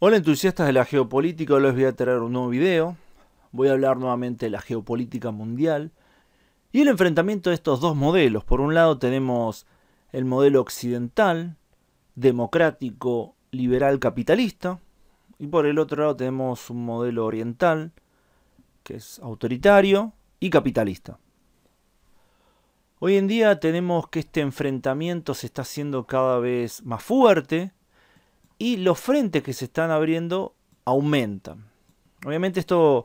Hola entusiastas de la geopolítica, hoy les voy a traer un nuevo video. Voy a hablar nuevamente de la geopolítica mundial y el enfrentamiento de estos dos modelos. Por un lado tenemos el modelo occidental, democrático, liberal, capitalista. Y por el otro lado tenemos un modelo oriental, que es autoritario y capitalista. Hoy en día tenemos que este enfrentamiento se está haciendo cada vez más fuerte y los frentes que se están abriendo aumentan. Obviamente esto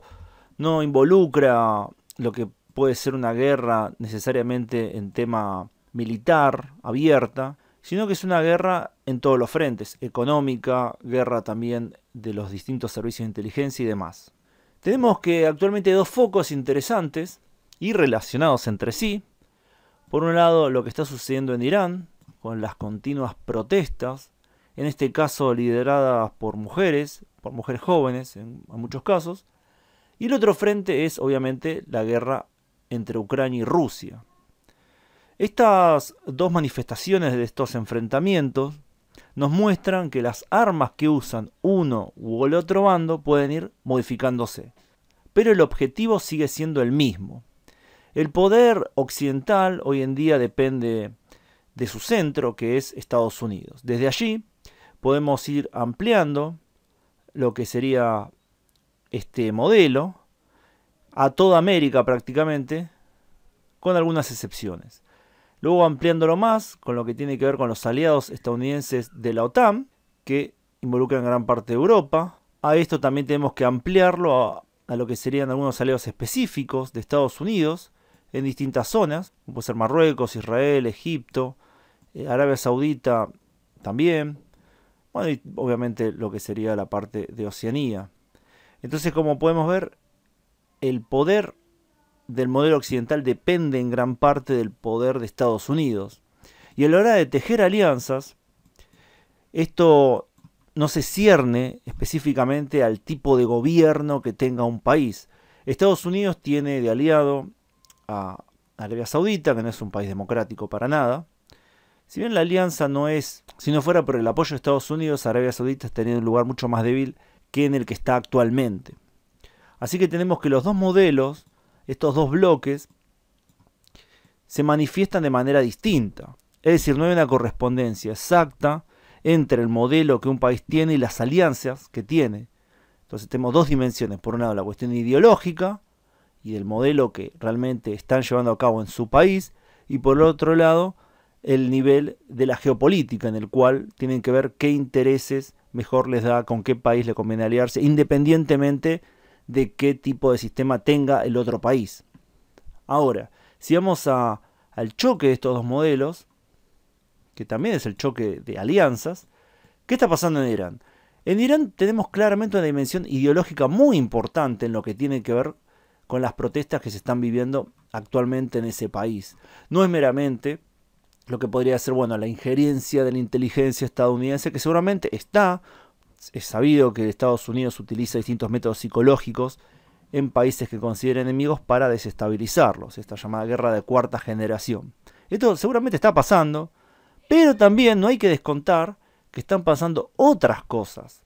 no involucra lo que puede ser una guerra necesariamente en tema militar, abierta, sino que es una guerra en todos los frentes, económica, guerra también de los distintos servicios de inteligencia y demás. Tenemos que actualmente dos focos interesantes y relacionados entre sí. Por un lado, lo que está sucediendo en Irán, con las continuas protestas en este caso lideradas por mujeres, por mujeres jóvenes en, muchos casos. Y el otro frente es obviamente la guerra entre Ucrania y Rusia. Estas dos manifestaciones de estos enfrentamientos nos muestran que las armas que usan uno u el otro bando pueden ir modificándose. Pero el objetivo sigue siendo el mismo. El poder occidental hoy en día depende de su centro, que es Estados Unidos. Desde allí, podemos ir ampliando lo que sería este modelo a toda América prácticamente, con algunas excepciones. Luego ampliándolo más con lo que tiene que ver con los aliados estadounidenses de la OTAN, que involucran gran parte de Europa. A esto también tenemos que ampliarlo a, lo que serían algunos aliados específicos de Estados Unidos en distintas zonas, como puede ser Marruecos, Israel, Egipto, eh, Arabia Saudita también, bueno, y obviamente lo que sería la parte de Oceanía. Entonces, como podemos ver, el poder del modelo occidental depende en gran parte del poder de Estados Unidos. Y a la hora de tejer alianzas, esto no se cierne específicamente al tipo de gobierno que tenga un país. Estados Unidos tiene de aliado a Arabia Saudita, que no es un país democrático para nada, si bien la alianza no es, si no fuera por el apoyo de Estados Unidos, Arabia Saudita estaría en un lugar mucho más débil que en el que está actualmente. Así que tenemos que los dos modelos, estos dos bloques, se manifiestan de manera distinta. Es decir, no hay una correspondencia exacta entre el modelo que un país tiene y las alianzas que tiene. Entonces tenemos dos dimensiones. Por un lado, la cuestión ideológica y el modelo que realmente están llevando a cabo en su país. Y por otro lado, el nivel de la geopolítica en el cual tienen que ver qué intereses mejor les da, con qué país le conviene aliarse, independientemente de qué tipo de sistema tenga el otro país. Ahora, si vamos a, al choque de estos dos modelos, que también es el choque de alianzas, ¿qué está pasando en Irán? En Irán tenemos claramente una dimensión ideológica muy importante en lo que tiene que ver con las protestas que se están viviendo actualmente en ese país. No es meramente lo que podría ser, bueno, la injerencia de la inteligencia estadounidense, que seguramente está, es sabido que Estados Unidos utiliza distintos métodos psicológicos en países que considera enemigos para desestabilizarlos, esta llamada guerra de cuarta generación. Esto seguramente está pasando, pero también no hay que descontar que están pasando otras cosas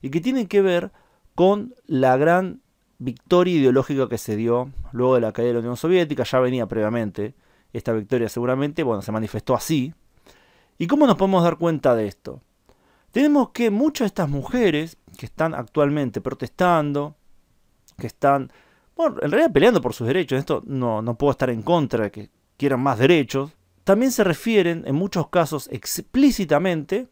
y que tienen que ver con la gran victoria ideológica que se dio luego de la caída de la Unión Soviética, ya venía previamente, esta victoria seguramente, bueno, se manifestó así. ¿Y cómo nos podemos dar cuenta de esto? Tenemos que muchas de estas mujeres que están actualmente protestando, que están, bueno, en realidad peleando por sus derechos, esto no, no puedo estar en contra de que quieran más derechos, también se refieren en muchos casos explícitamente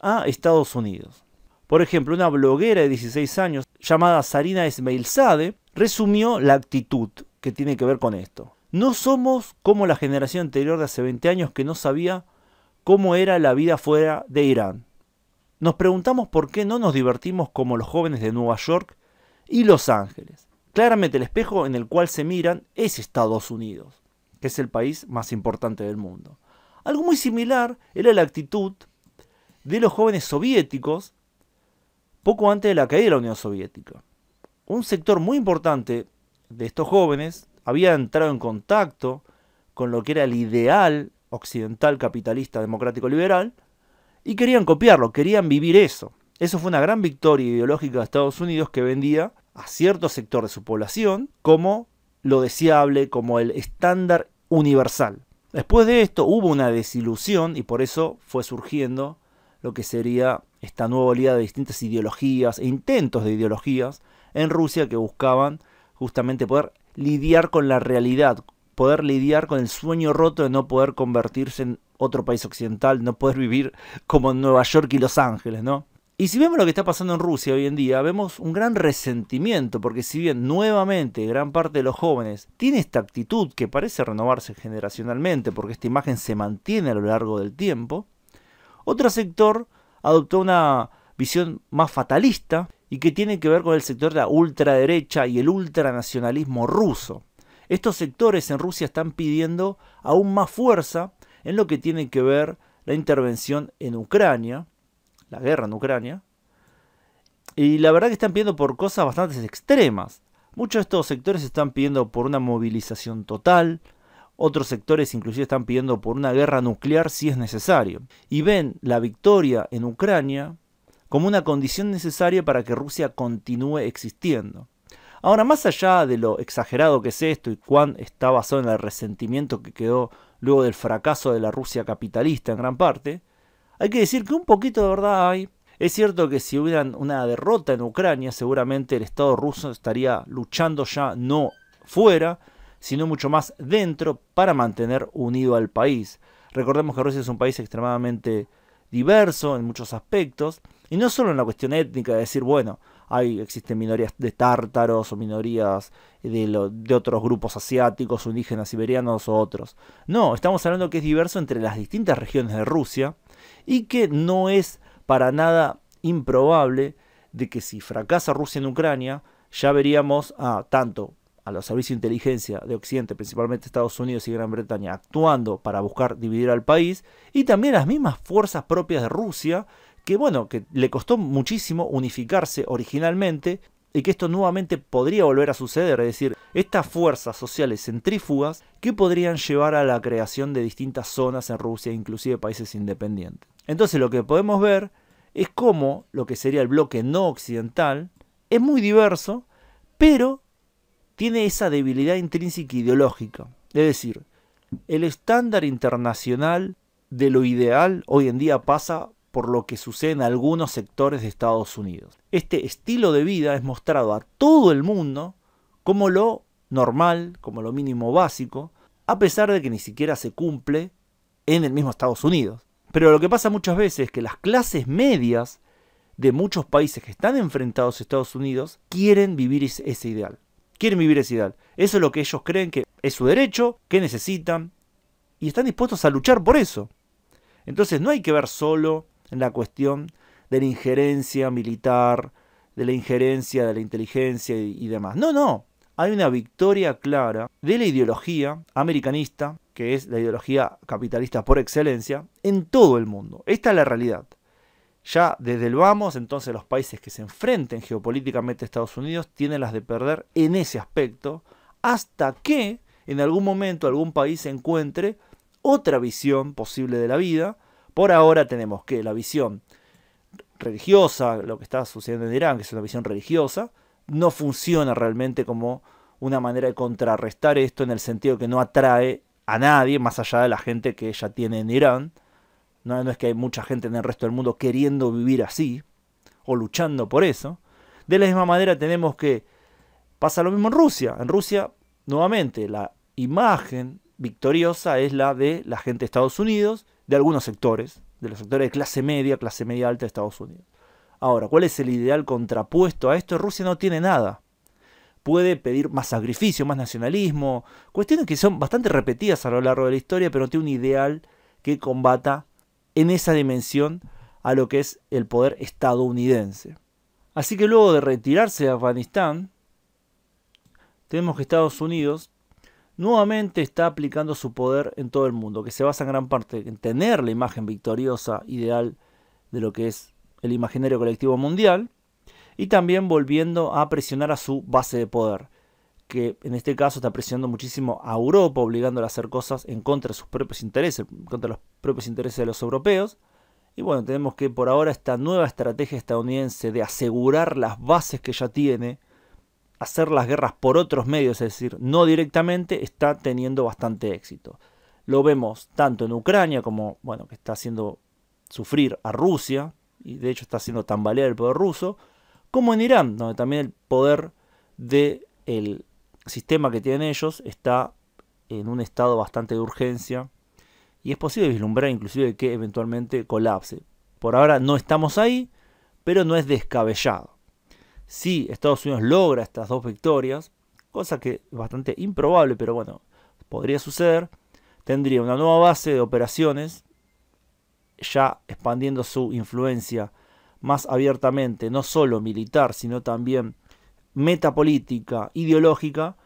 a Estados Unidos. Por ejemplo, una bloguera de 16 años llamada Sarina Esmeilzade resumió la actitud que tiene que ver con esto. No somos como la generación anterior de hace 20 años que no sabía cómo era la vida fuera de Irán. Nos preguntamos por qué no nos divertimos como los jóvenes de Nueva York y Los Ángeles. Claramente el espejo en el cual se miran es Estados Unidos, que es el país más importante del mundo. Algo muy similar era la actitud de los jóvenes soviéticos poco antes de la caída de la Unión Soviética. Un sector muy importante de estos jóvenes había entrado en contacto con lo que era el ideal occidental capitalista democrático liberal y querían copiarlo, querían vivir eso. Eso fue una gran victoria ideológica de Estados Unidos que vendía a cierto sector de su población como lo deseable, como el estándar universal. Después de esto hubo una desilusión y por eso fue surgiendo lo que sería esta nueva oleada de distintas ideologías e intentos de ideologías en Rusia que buscaban justamente poder lidiar con la realidad, poder lidiar con el sueño roto de no poder convertirse en otro país occidental, no poder vivir como en Nueva York y Los Ángeles, ¿no? Y si vemos lo que está pasando en Rusia hoy en día, vemos un gran resentimiento, porque si bien nuevamente gran parte de los jóvenes tiene esta actitud que parece renovarse generacionalmente, porque esta imagen se mantiene a lo largo del tiempo, otro sector adoptó una visión más fatalista y que tiene que ver con el sector de la ultraderecha y el ultranacionalismo ruso. Estos sectores en Rusia están pidiendo aún más fuerza en lo que tiene que ver la intervención en Ucrania, la guerra en Ucrania, y la verdad que están pidiendo por cosas bastante extremas. Muchos de estos sectores están pidiendo por una movilización total, otros sectores inclusive están pidiendo por una guerra nuclear si es necesario. Y ven la victoria en Ucrania como una condición necesaria para que Rusia continúe existiendo. Ahora, más allá de lo exagerado que es esto y cuán está basado en el resentimiento que quedó luego del fracaso de la Rusia capitalista en gran parte, hay que decir que un poquito de verdad hay. Es cierto que si hubiera una derrota en Ucrania, seguramente el Estado ruso estaría luchando ya no fuera, sino mucho más dentro para mantener unido al país. Recordemos que Rusia es un país extremadamente diverso en muchos aspectos, y no solo en la cuestión étnica, de decir, bueno, hay, existen minorías de tártaros o minorías de, de, otros grupos asiáticos, indígenas siberianos o otros. No, estamos hablando que es diverso entre las distintas regiones de Rusia y que no es para nada improbable de que si fracasa Rusia en Ucrania, ya veríamos a tanto a los servicios de inteligencia de Occidente, principalmente Estados Unidos y Gran Bretaña, actuando para buscar dividir al país, y también las mismas fuerzas propias de Rusia, que bueno, que le costó muchísimo unificarse originalmente, y que esto nuevamente podría volver a suceder, es decir, estas fuerzas sociales centrífugas que podrían llevar a la creación de distintas zonas en Rusia, inclusive países independientes. Entonces lo que podemos ver es cómo lo que sería el bloque no occidental es muy diverso, pero tiene esa debilidad intrínseca ideológica. Es decir, el estándar internacional de lo ideal hoy en día pasa por lo que sucede en algunos sectores de Estados Unidos. Este estilo de vida es mostrado a todo el mundo como lo normal, como lo mínimo básico, a pesar de que ni siquiera se cumple en el mismo Estados Unidos. Pero lo que pasa muchas veces es que las clases medias de muchos países que están enfrentados a Estados Unidos quieren vivir ese ideal quieren vivir esa ideal. Eso es lo que ellos creen que es su derecho, que necesitan, y están dispuestos a luchar por eso. Entonces no hay que ver solo en la cuestión de la injerencia militar, de la injerencia de la inteligencia y demás. No, no. Hay una victoria clara de la ideología americanista, que es la ideología capitalista por excelencia, en todo el mundo. Esta es la realidad. Ya desde el vamos, entonces los países que se enfrenten geopolíticamente a Estados Unidos tienen las de perder en ese aspecto, hasta que en algún momento algún país encuentre otra visión posible de la vida. Por ahora tenemos que la visión religiosa, lo que está sucediendo en Irán, que es una visión religiosa, no funciona realmente como una manera de contrarrestar esto en el sentido que no atrae a nadie más allá de la gente que ella tiene en Irán. No, es que hay mucha gente en el resto del mundo queriendo vivir así o luchando por eso. De la misma manera tenemos que pasa lo mismo en Rusia. En Rusia, nuevamente, la imagen victoriosa es la de la gente de Estados Unidos, de algunos sectores, de los sectores de clase media, clase media alta de Estados Unidos. Ahora, ¿cuál es el ideal contrapuesto a esto? Rusia no tiene nada. Puede pedir más sacrificio, más nacionalismo, cuestiones que son bastante repetidas a lo largo de la historia, pero no tiene un ideal que combata en esa dimensión a lo que es el poder estadounidense. Así que luego de retirarse de Afganistán, tenemos que Estados Unidos nuevamente está aplicando su poder en todo el mundo, que se basa en gran parte en tener la imagen victoriosa ideal de lo que es el imaginario colectivo mundial, y también volviendo a presionar a su base de poder que en este caso está presionando muchísimo a Europa, obligándola a hacer cosas en contra de sus propios intereses, contra los propios intereses de los europeos. Y bueno, tenemos que por ahora esta nueva estrategia estadounidense de asegurar las bases que ya tiene, hacer las guerras por otros medios, es decir, no directamente, está teniendo bastante éxito. Lo vemos tanto en Ucrania como, bueno, que está haciendo sufrir a Rusia, y de hecho está haciendo tambalear el poder ruso, como en Irán, donde también el poder de el sistema que tienen ellos está en un estado bastante de urgencia y es posible vislumbrar inclusive que eventualmente colapse. Por ahora no estamos ahí, pero no es descabellado. Si Estados Unidos logra estas dos victorias, cosa que es bastante improbable, pero bueno, podría suceder, tendría una nueva base de operaciones, ya expandiendo su influencia más abiertamente, no solo militar, sino también metapolítica, ideológica,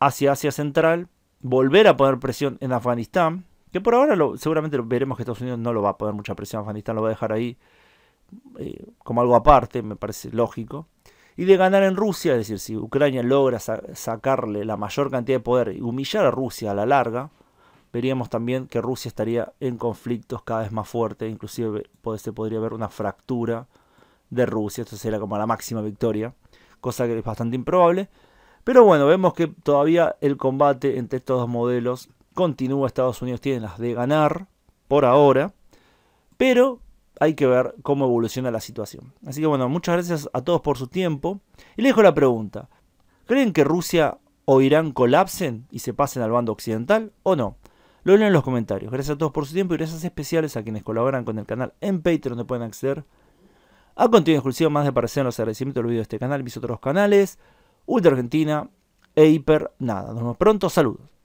hacia Asia Central, volver a poner presión en Afganistán, que por ahora lo, seguramente veremos que Estados Unidos no lo va a poner mucha presión en Afganistán, lo va a dejar ahí eh, como algo aparte, me parece lógico. Y de ganar en Rusia, es decir, si Ucrania logra sacarle la mayor cantidad de poder y humillar a Rusia a la larga, veríamos también que Rusia estaría en conflictos cada vez más fuertes, inclusive se podría ver una fractura de Rusia, esto sería como la máxima victoria cosa que es bastante improbable. Pero bueno, vemos que todavía el combate entre estos dos modelos continúa. Estados Unidos tiene las de ganar por ahora, pero hay que ver cómo evoluciona la situación. Así que bueno, muchas gracias a todos por su tiempo. Y les dejo la pregunta, ¿creen que Rusia o Irán colapsen y se pasen al bando occidental o no? Lo leen en los comentarios. Gracias a todos por su tiempo y gracias especiales a quienes colaboran con el canal en Patreon donde pueden acceder a continuación, exclusivo, más de aparecer en los agradecimientos del video de este canal, mis otros canales, Ultra Argentina e Hiper Nada. Nos vemos pronto, saludos.